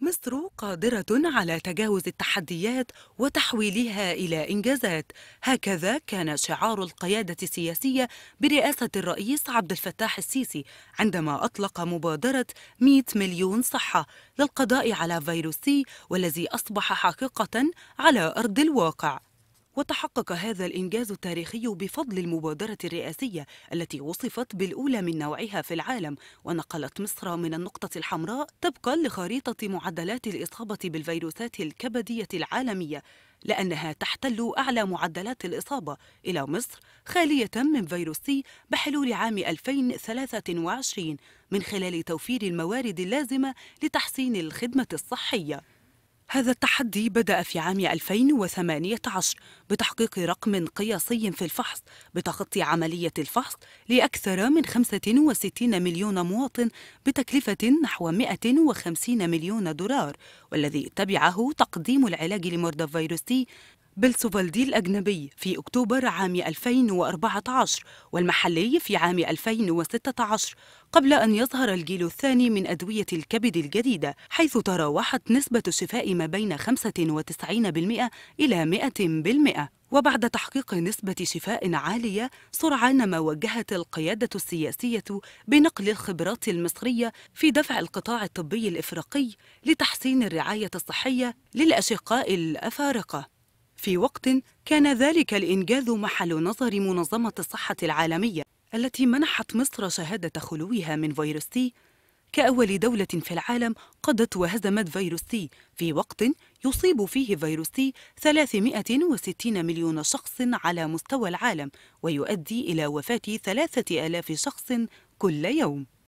مصر قادرة على تجاوز التحديات وتحويلها إلى إنجازات، هكذا كان شعار القيادة السياسية برئاسة الرئيس عبد الفتاح السيسي عندما أطلق مبادرة 100 مليون صحة للقضاء على فيروس سي والذي أصبح حقيقة على أرض الواقع. وتحقق هذا الإنجاز التاريخي بفضل المبادرة الرئاسية التي وصفت بالأولى من نوعها في العالم ونقلت مصر من النقطة الحمراء طبقا لخريطة معدلات الإصابة بالفيروسات الكبدية العالمية لأنها تحتل أعلى معدلات الإصابة إلى مصر خالية من فيروس سي بحلول عام 2023 من خلال توفير الموارد اللازمة لتحسين الخدمة الصحية هذا التحدي بدأ في عام 2018 بتحقيق رقم قياسي في الفحص بتخطي عملية الفحص لأكثر من 65 مليون مواطن بتكلفة نحو 150 مليون دولار والذي تبعه تقديم العلاج لمرضى الفيروس بلسوفالدي الأجنبي في أكتوبر عام 2014 والمحلي في عام 2016 قبل أن يظهر الجيل الثاني من أدوية الكبد الجديدة حيث تراوحت نسبة الشفاء ما بين 95% إلى 100% وبعد تحقيق نسبة شفاء عالية سرعان ما وجهت القيادة السياسية بنقل الخبرات المصرية في دفع القطاع الطبي الإفريقي لتحسين الرعاية الصحية للأشقاء الأفارقة في وقت كان ذلك الإنجاز محل نظر منظمة الصحة العالمية التي منحت مصر شهادة خلوها من فيروس سي كأول دولة في العالم قضت وهزمت فيروس سي في وقت يصيب فيه فيروس سي 360 مليون شخص على مستوى العالم ويؤدي إلى وفاة 3000 شخص كل يوم